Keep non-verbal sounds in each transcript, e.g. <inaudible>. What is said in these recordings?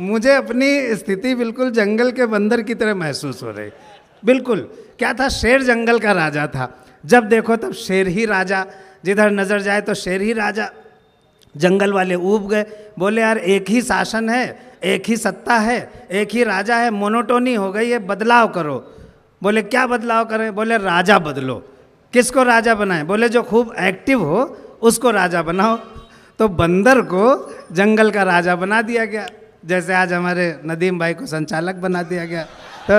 मुझे अपनी स्थिति बिल्कुल जंगल के बंदर की तरह महसूस हो रही बिल्कुल क्या था शेर जंगल का राजा था जब देखो तब शेर ही राजा जिधर नज़र जाए तो शेर ही राजा जंगल वाले ऊब गए बोले यार एक ही शासन है एक ही सत्ता है एक ही राजा है मोनोटोनी हो गई है बदलाव करो बोले क्या बदलाव करें बोले राजा बदलो किसको राजा बनाए बोले जो खूब एक्टिव हो उसको राजा बनाओ तो बंदर को जंगल का राजा बना दिया गया जैसे आज हमारे नदीम भाई को संचालक बना दिया गया तो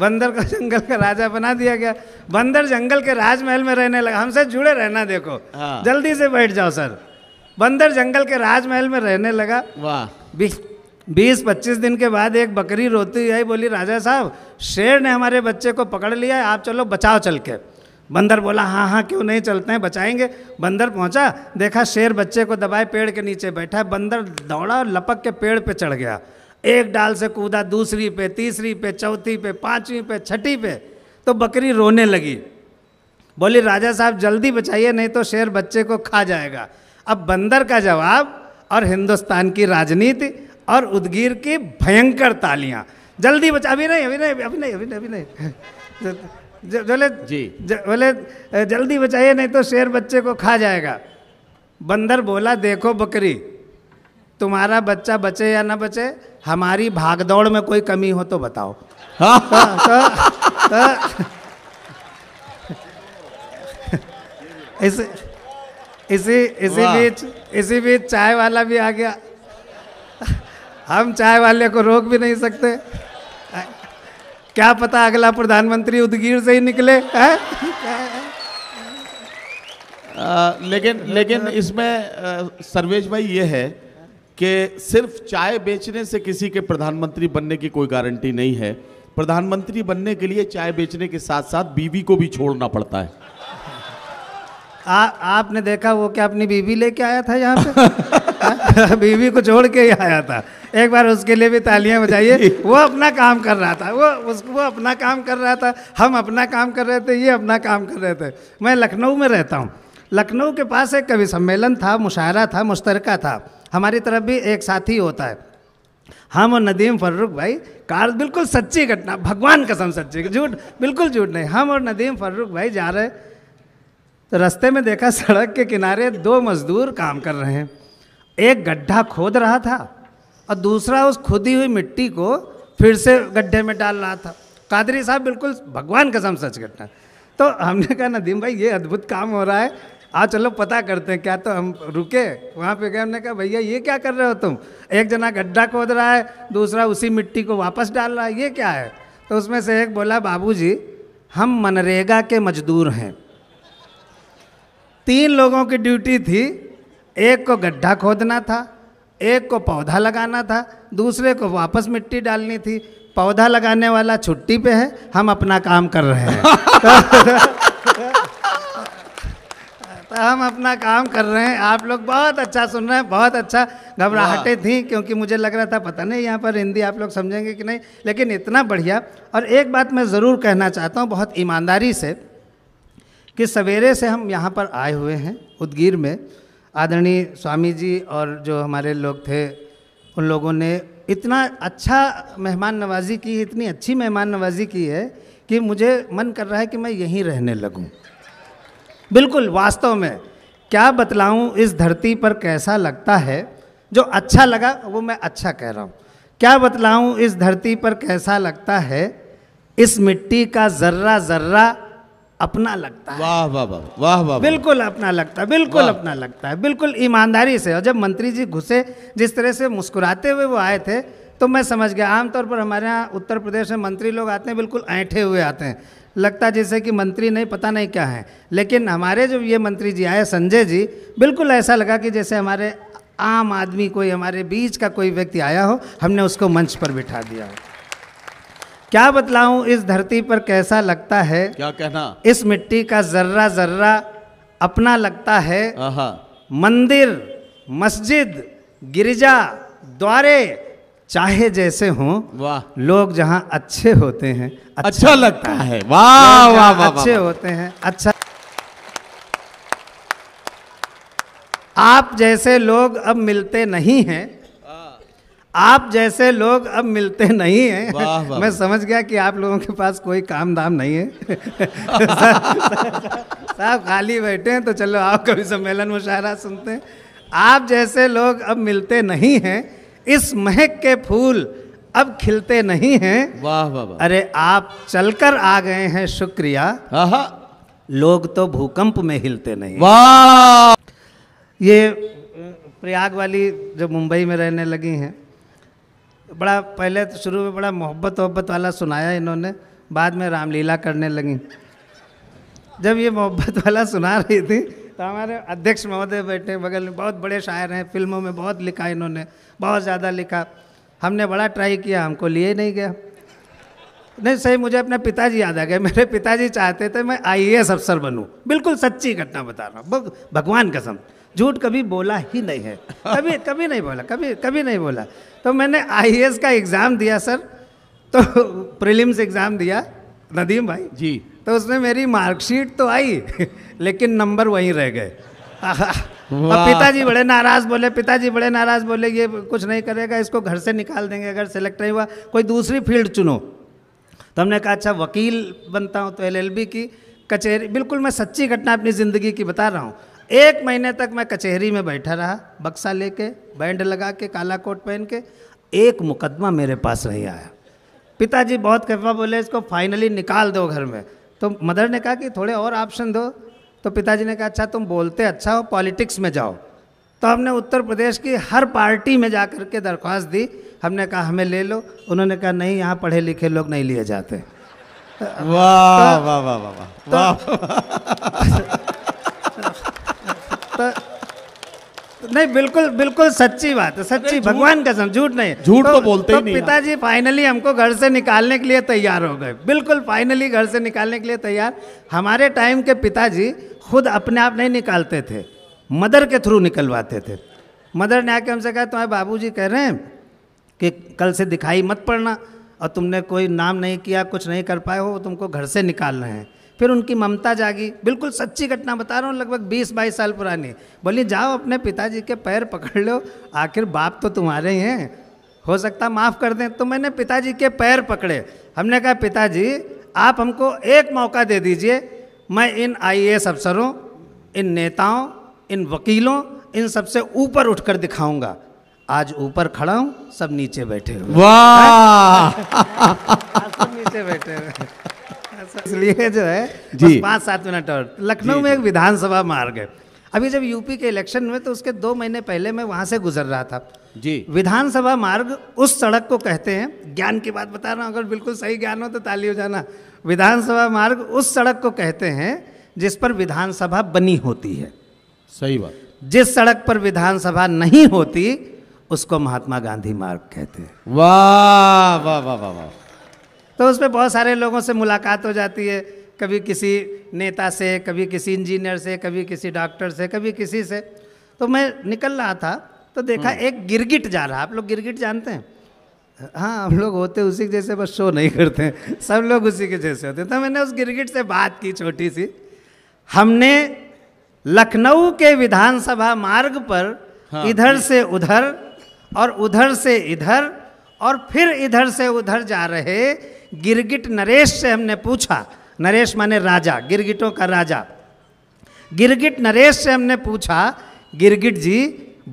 बंदर को जंगल का राजा बना दिया गया बंदर जंगल के राजमहल में रहने लगा हमसे जुड़े रहना देखो हाँ। जल्दी से बैठ जाओ सर बंदर जंगल के राजमहल में रहने लगा वाह बीस बीस पच्चीस दिन के बाद एक बकरी रोती आई बोली राजा साहब शेर ने हमारे बच्चे को पकड़ लिया आप चलो बचाओ चल के बंदर बोला हाँ हाँ क्यों नहीं चलते हैं बचाएंगे बंदर पहुंचा देखा शेर बच्चे को दबाए पेड़ के नीचे बैठा है बंदर दौड़ा और लपक के पेड़ पे चढ़ गया एक डाल से कूदा दूसरी पे तीसरी पे चौथी पे पांचवी पे छठी पे तो बकरी रोने लगी बोली राजा साहब जल्दी बचाइए नहीं तो शेर बच्चे को खा जाएगा अब बंदर का जवाब और हिंदुस्तान की राजनीति और उदगीर की भयंकर तालियां जल्दी बचा अभी नहीं अभी नहीं अभी नहीं अभी नहीं अभी नहीं <laughs> तो बोले जी बोले जल्दी बचाइए नहीं तो शेर बच्चे को खा जाएगा बंदर बोला देखो बकरी तुम्हारा बच्चा बचे या ना बचे हमारी भागदौड़ में कोई कमी हो तो बताओ <laughs> तो, तो, तो, इस इसी इसी बीच इसी बीच चाय वाला भी आ गया हम चाय वाले को रोक भी नहीं सकते क्या पता अगला प्रधानमंत्री उदगीर से ही निकले है? आ, लेकिन लेकिन इसमें सर्वेश भाई ये है कि सिर्फ चाय बेचने से किसी के प्रधानमंत्री बनने की कोई गारंटी नहीं है प्रधानमंत्री बनने के लिए चाय बेचने के साथ साथ बीवी को भी छोड़ना पड़ता है आ, आपने देखा वो क्या अपनी बीवी लेके आया था यहाँ पे <laughs> <laughs> बीवी को छोड़ के ही आया था एक बार उसके लिए भी तालियां बजाइए वो अपना काम कर रहा था वो उस वो अपना काम कर रहा था हम अपना काम कर रहे थे ये अपना काम कर रहे थे मैं लखनऊ में रहता हूँ लखनऊ के पास एक कवि सम्मेलन था मुशायरा था मुश्तरका था हमारी तरफ भी एक साथी होता है हम और नदीम फर्रुख भाई कार बिल्कुल सच्ची घटना भगवान कसम सच्ची झूठ बिल्कुल झूठ नहीं हम और नदीम फर्रुख भाई जा रहे तो रास्ते में देखा सड़क के किनारे दो मजदूर काम कर रहे हैं एक गड्ढा खोद रहा था और दूसरा उस खुदी हुई मिट्टी को फिर से गड्ढे में डाल रहा था कादरी साहब बिल्कुल भगवान कसम सच घटना तो हमने कहा नदीम भाई ये अद्भुत काम हो रहा है आज चलो पता करते हैं क्या तो हम रुके वहाँ पे गए हमने कहा भैया ये क्या कर रहे हो तुम एक जना गड्ढा खोद रहा है दूसरा उसी मिट्टी को वापस डाल रहा है ये क्या है तो उसमें से एक बोला बाबू हम मनरेगा के मजदूर हैं तीन लोगों की ड्यूटी थी एक को गड्ढा खोदना था एक को पौधा लगाना था दूसरे को वापस मिट्टी डालनी थी पौधा लगाने वाला छुट्टी पे है हम अपना काम कर रहे हैं <laughs> तो हम अपना काम कर रहे हैं आप लोग बहुत अच्छा सुन रहे हैं बहुत अच्छा घबराहटें थी क्योंकि मुझे लग रहा था पता नहीं यहाँ पर हिंदी आप लोग समझेंगे कि नहीं लेकिन इतना बढ़िया और एक बात मैं ज़रूर कहना चाहता हूँ बहुत ईमानदारी से कि सवेरे से हम यहाँ पर आए हुए हैं उदगीर में आदरणीय स्वामी जी और जो हमारे लोग थे उन लोगों ने इतना अच्छा मेहमान नवाजी की इतनी अच्छी मेहमान नवाजी की है कि मुझे मन कर रहा है कि मैं यहीं रहने लगूं बिल्कुल वास्तव में क्या बतलाऊं इस धरती पर कैसा लगता है जो अच्छा लगा वो मैं अच्छा कह रहा हूँ क्या बतलाऊं इस धरती पर कैसा लगता है इस मिट्टी का ज़र्रा ज़र्रा अपना लगता है वाह वाह वाह वाह वाह बिल्कुल अपना लगता है बिल्कुल अपना लगता है बिल्कुल ईमानदारी से और जब मंत्री जी घुसे जिस तरह से मुस्कुराते हुए वो आए थे तो मैं समझ गया आमतौर पर हमारे यहाँ उत्तर प्रदेश में मंत्री लोग आते हैं बिल्कुल ऐठे हुए आते हैं लगता जैसे कि मंत्री नहीं पता नहीं क्या है लेकिन हमारे जो ये मंत्री जी आए संजय जी बिल्कुल ऐसा लगा कि जैसे हमारे आम आदमी कोई हमारे बीच का कोई व्यक्ति आया हो हमने उसको मंच पर बिठा दिया हो क्या बतलाऊं इस धरती पर कैसा लगता है क्या कहना इस मिट्टी का जर्रा जर्रा अपना लगता है मंदिर मस्जिद गिरजा द्वारे चाहे जैसे हों वाह लोग जहाँ अच्छे होते हैं अच्छा, अच्छा लगता है वाह वाह वाह अच्छे होते हैं अच्छा आप जैसे लोग अब मिलते नहीं हैं आप जैसे लोग अब मिलते नहीं हैं मैं समझ गया कि आप लोगों के पास कोई काम दाम नहीं है साहब खाली बैठे हैं तो चलो आप कभी सम्मेलन मुशायरा सुनते हैं आप जैसे लोग अब मिलते नहीं हैं इस महक के फूल अब खिलते नहीं हैं वाह वाह अरे आप चलकर आ गए हैं शुक्रिया लोग तो भूकंप में हिलते नहीं वाह ये प्रयाग वाली जो मुंबई में रहने लगी हैं बड़ा पहले तो शुरू में बड़ा मोहब्बत वोब्बत वाला सुनाया इन्होंने बाद में रामलीला करने लगी जब ये मोहब्बत वाला सुना रही थी तो हमारे अध्यक्ष महोदय बैठे बगल में बहुत बड़े शायर हैं फिल्मों में बहुत लिखा इन्होंने बहुत ज़्यादा लिखा हमने बड़ा ट्राई किया हमको लिए नहीं गया नहीं सही मुझे अपने पिताजी याद आ गए मेरे पिताजी चाहते थे मैं आई अफसर बनूँ बिल्कुल सच्ची घटना बता रहा हूँ भगवान कसम झूठ कभी बोला ही नहीं है कभी कभी नहीं बोला कभी कभी नहीं बोला तो मैंने आई का एग्ज़ाम दिया सर तो प्रिलिम्स एग्ज़ाम दिया नदीम भाई जी तो उसमें मेरी मार्कशीट तो आई लेकिन नंबर वहीं रह गए और पिताजी बड़े नाराज बोले पिताजी बड़े नाराज बोले ये कुछ नहीं करेगा इसको घर से निकाल देंगे अगर सेलेक्ट नहीं हुआ कोई दूसरी फील्ड चुनो तो हमने कहा अच्छा वकील बनता हूँ तो एलएलबी की कचहरी बिल्कुल मैं सच्ची घटना अपनी ज़िंदगी की बता रहा हूँ एक महीने तक मैं कचहरी में बैठा रहा बक्सा लेके बैंड लगा के काला कोट पहन के एक मुकदमा मेरे पास नहीं आया पिताजी बहुत कृपा बोले इसको फाइनली निकाल दो घर में तो मदर ने कहा कि थोड़े और ऑप्शन दो तो पिताजी ने कहा अच्छा तुम बोलते अच्छा हो पॉलिटिक्स में जाओ तो हमने उत्तर प्रदेश की हर पार्टी में जा के दरख्वास्त दी हमने कहा हमें ले लो उन्होंने कहा नहीं यहाँ पढ़े लिखे लोग नहीं लिए जाते तो- तो- तो- नहीं बिल्कुल बिल्कुल सच्ची बात है सच्ची भगवान कसम झूठ नहीं झूठ तो, तो बोलते तो ही नहीं पिताजी फाइनली हमको घर से निकालने के लिए तैयार हो गए बिल्कुल फाइनली घर से निकालने के लिए तैयार हमारे टाइम के पिताजी खुद अपने आप नहीं निकालते थे मदर के थ्रू निकलवाते थे मदर ने आके हमसे कहा तुम्हारे बाबूजी कह रहे हैं कि कल से दिखाई मत पड़ना और तुमने कोई नाम नहीं किया कुछ नहीं कर पाए हो तुमको घर से निकाल रहे हैं फिर उनकी ममता जागी बिल्कुल सच्ची घटना बता रहा हूँ लगभग बीस बाईस साल पुरानी बोली जाओ अपने पिताजी के पैर पकड़ लो आखिर बाप तो तुम्हारे ही हैं हो सकता माफ़ कर दें तो मैंने पिताजी के पैर पकड़े हमने कहा पिताजी आप हमको एक मौका दे दीजिए मैं इन आई अफसरों इन नेताओं इन वकीलों इन सबसे ऊपर उठकर दिखाऊंगा आज ऊपर खड़ा हूं सब नीचे बैठे हुए वाह सब नीचे बैठे हुए इसलिए जो है जी पांच सात मिनट और लखनऊ में एक विधानसभा मार्ग है अभी जब यूपी के इलेक्शन में तो उसके दो महीने पहले मैं वहां से गुजर रहा था जी विधानसभा मार्ग उस सड़क को कहते हैं ज्ञान की बात बता रहा हूं अगर बिल्कुल सही ज्ञान हो तो ताली हो जाना विधानसभा मार्ग उस सड़क को कहते हैं जिस पर विधानसभा बनी होती है सही बात जिस सड़क पर विधानसभा नहीं होती उसको महात्मा गांधी मार्ग कहते हैं वाह वाह वाह वाह वाह तो उसमें बहुत सारे लोगों से मुलाकात हो जाती है कभी किसी नेता से कभी किसी इंजीनियर से कभी किसी डॉक्टर से कभी किसी से तो मैं निकल रहा था तो देखा हम्म। एक गिरगिट जा रहा आप लोग गिरगिट जानते हैं हाँ हम लोग होते उसी के जैसे बस शो नहीं करते सब लोग उसी के जैसे होते तो मैंने उस गिरगिट से बात की छोटी सी हमने लखनऊ के विधानसभा मार्ग पर हाँ, इधर से उधर और उधर से इधर और फिर इधर से उधर जा रहे गिरगिट नरेश से हमने पूछा नरेश माने राजा गिरगिटों का राजा गिरगिट नरेश से हमने पूछा गिरगिट जी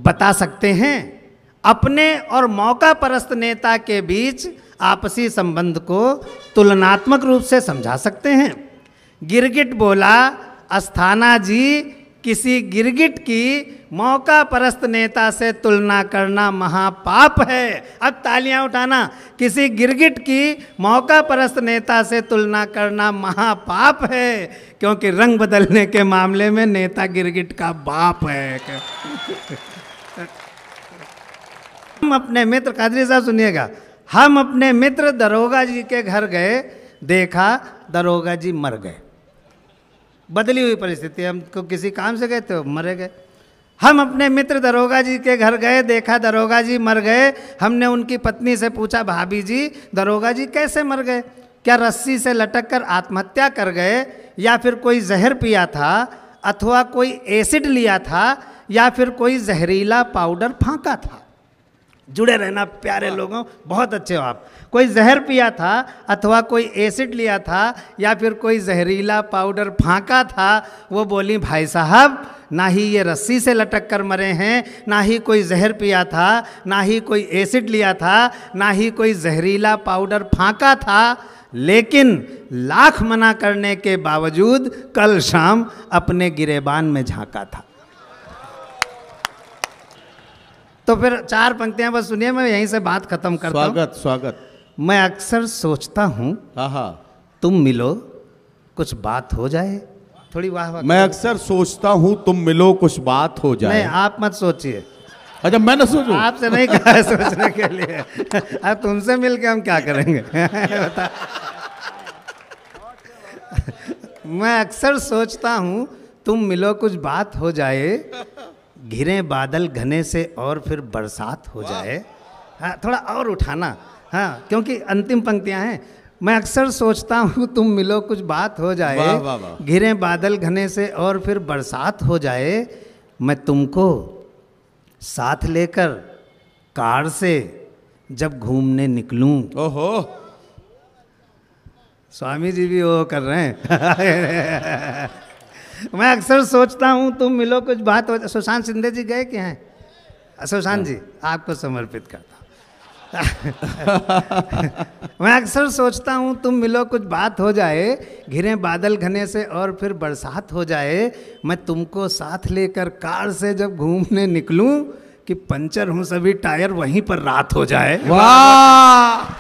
बता सकते हैं अपने और मौका परस्त नेता के बीच आपसी संबंध को तुलनात्मक रूप से समझा सकते हैं गिरगिट बोला अस्थाना जी किसी गिरगिट की मौका परस्त नेता से तुलना करना महापाप है अब तालियां उठाना किसी गिरगिट की मौका परस्त नेता से तुलना करना महापाप है क्योंकि रंग बदलने के मामले में नेता गिरगिट का बाप है हम अपने मित्र कादरी साहब सुनिएगा हम अपने मित्र दरोगा जी के घर गए देखा दरोगा जी मर गए बदली हुई परिस्थिति हमको किसी काम से गए तो मरे गए हम अपने मित्र दरोगा जी के घर गए देखा दरोगा जी मर गए हमने उनकी पत्नी से पूछा भाभी जी दरोगा जी कैसे मर गए क्या रस्सी से लटक कर आत्महत्या कर गए या फिर कोई जहर पिया था अथवा कोई एसिड लिया था या फिर कोई जहरीला पाउडर फांका था जुड़े रहना प्यारे हाँ। लोगों बहुत अच्छे हो आप कोई जहर पिया था अथवा कोई एसिड लिया था या फिर कोई जहरीला पाउडर फांका था वो बोली भाई साहब ना ही ये रस्सी से लटक कर मरे हैं ना ही कोई जहर पिया था ना ही कोई एसिड लिया था ना ही कोई जहरीला पाउडर फांका था लेकिन लाख मना करने के बावजूद कल शाम अपने गिरेबान में झांका था तो फिर चार पंक्तियां बस सुनिए मैं यहीं से बात खत्म करता हूँ स्वागत स्वागत मैं अक्सर सोचता हूँ तुम मिलो कुछ बात हो जाए थोड़ी वाह मैं अक्सर सोचता हूँ तुम मिलो कुछ बात हो जाए नहीं आप मत सोचिए अच्छा मैं ना सोचू आपसे नहीं कहा सोचने के लिए अब तुमसे मिल के हम क्या करेंगे मैं अक्सर सोचता हूँ तुम मिलो कुछ बात हो जाए घिरे बादल घने से और फिर बरसात हो जाए हाँ थोड़ा और उठाना हाँ क्योंकि अंतिम पंक्तियाँ हैं मैं अक्सर सोचता हूँ तुम मिलो कुछ बात हो जाए घिरे बादल घने से और फिर बरसात हो जाए मैं तुमको साथ लेकर कार से जब घूमने निकलूं ओहो स्वामी जी भी वो कर रहे हैं <laughs> मैं अक्सर सोचता हूँ तुम मिलो कुछ बात हो सुशांत सिंधे जी गए कि हैं सुशांत जी आपको समर्पित करता हूँ <laughs> मैं अक्सर सोचता हूँ तुम मिलो कुछ बात हो जाए घिरे बादल घने से और फिर बरसात हो जाए मैं तुमको साथ लेकर कार से जब घूमने निकलूँ कि पंचर हूँ सभी टायर वहीं पर रात हो जाए वाह